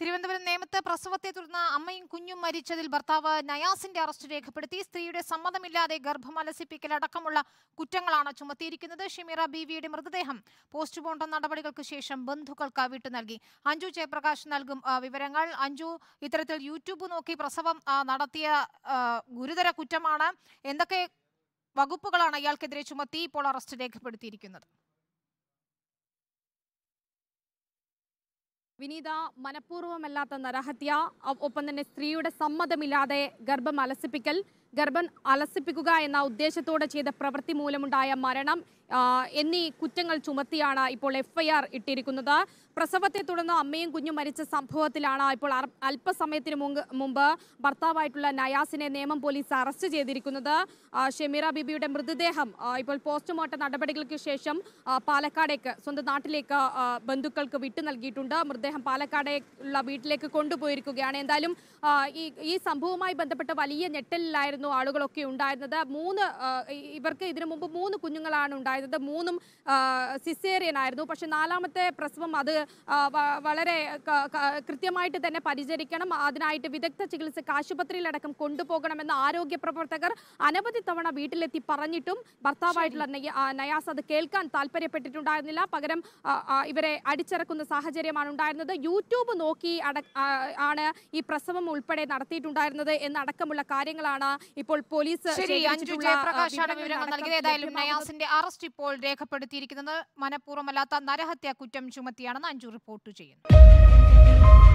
തിരുവനന്തപുരം നേമത്ത് പ്രസവത്തെ തുടർന്ന് അമ്മയും കുഞ്ഞും മരിച്ചതിൽ ഭർത്താവ് നയാസിന്റെ അറസ്റ്റ് രേഖപ്പെടുത്തി സ്ത്രീയുടെ സമ്മതമില്ലാതെ ഗർഭം അലസിപ്പിക്കലടക്കമുള്ള കുറ്റങ്ങളാണ് ചുമത്തിയിരിക്കുന്നത് ഷിമിറ ബീവിയുടെ മൃതദേഹം പോസ്റ്റ്മോർട്ടം നടപടികൾക്ക് ശേഷം ബന്ധുക്കൾക്ക് വിട്ടു നൽകി അഞ്ജു ജയപ്രകാശ് നൽകും വിവരങ്ങൾ അഞ്ജു ഇത്തരത്തിൽ യൂട്യൂബ് നോക്കി പ്രസവം നടത്തിയ ഗുരുതര കുറ്റമാണ് എന്തൊക്കെ വകുപ്പുകളാണ് ഇയാൾക്കെതിരെ ചുമത്തി ഇപ്പോൾ അറസ്റ്റ് രേഖപ്പെടുത്തിയിരിക്കുന്നത് വിനീത മനഃപൂർവ്വമല്ലാത്ത നരഹത്യ ഒപ്പം തന്നെ സ്ത്രീയുടെ സമ്മതമില്ലാതെ ഗർഭം അലസിപ്പിക്കൽ ഗർഭം അലസിപ്പിക്കുക എന്ന ഉദ്ദേശത്തോടെ ചെയ്ത പ്രവൃത്തി മൂലമുണ്ടായ മരണം എന്നീ കുറ്റങ്ങൾ ചുമത്തിയാണ് ഇപ്പോൾ എഫ്ഐആർ ഇട്ടിരിക്കുന്നത് പ്രസവത്തെ തുടർന്ന് അമ്മയും കുഞ്ഞും മരിച്ച സംഭവത്തിലാണ് ഇപ്പോൾ അല്പസമയത്തിന് മുമ്പ് ഭർത്താവായിട്ടുള്ള നയാസിനെ നിയമം പോലീസ് അറസ്റ്റ് ചെയ്തിരിക്കുന്നത് ഷെമീറ ബിബിയുടെ മൃതദേഹം ഇപ്പോൾ പോസ്റ്റ്മോർട്ടം നടപടികൾക്ക് ശേഷം പാലക്കാടേക്ക് സ്വന്തം നാട്ടിലേക്ക് ബന്ധുക്കൾക്ക് വിട്ടു നൽകിയിട്ടുണ്ട് മൃതദേഹം പാലക്കാടേക്കുള്ള വീട്ടിലേക്ക് കൊണ്ടുപോയിരിക്കുകയാണ് എന്തായാലും ഈ ഈ സംഭവവുമായി ബന്ധപ്പെട്ട് വലിയ ഞെട്ടലിലായിരുന്നു ആയിരുന്നു ആളുകളൊക്കെ ഉണ്ടായിരുന്നത് മൂന്ന് ഇവർക്ക് ഇതിനു മുമ്പ് മൂന്ന് കുഞ്ഞുങ്ങളാണ് ഉണ്ടായിരുന്നത് മൂന്നും സിസേറിയൻ ആയിരുന്നു പക്ഷെ നാലാമത്തെ പ്രസവം അത് വളരെ കൃത്യമായിട്ട് തന്നെ പരിചരിക്കണം അതിനായിട്ട് വിദഗ്ധ ചികിത്സക്ക് ആശുപത്രിയിലടക്കം കൊണ്ടുപോകണമെന്ന് ആരോഗ്യ പ്രവർത്തകർ അനവധി തവണ വീട്ടിലെത്തി പറഞ്ഞിട്ടും ഭർത്താവായിട്ടുള്ള നയാസ് അത് കേൾക്കാൻ താല്പര്യപ്പെട്ടിട്ടുണ്ടായിരുന്നില്ല പകരം ഇവരെ അടിച്ചിറക്കുന്ന സാഹചര്യമാണ് ഉണ്ടായിരുന്നത് യൂട്യൂബ് നോക്കി ആണ് ഈ പ്രസവം ഉൾപ്പെടെ നടത്തിയിട്ടുണ്ടായിരുന്നത് എന്നടക്കമുള്ള കാര്യങ്ങളാണ് ഇപ്പോൾ പോലീസ് ശരി ജയപ്രകാശാണ് വിവരങ്ങൾ നൽകിയത് ഏതായാലും നയാസിന്റെ അറസ്റ്റ് ഇപ്പോൾ രേഖപ്പെടുത്തിയിരിക്കുന്നത് മനഃപൂർവ്വമല്ലാത്ത നരഹത്യാ കുറ്റം ചുമത്തിയാണെന്ന് അഞ്ജു റിപ്പോർട്ട് ചെയ്യുന്നു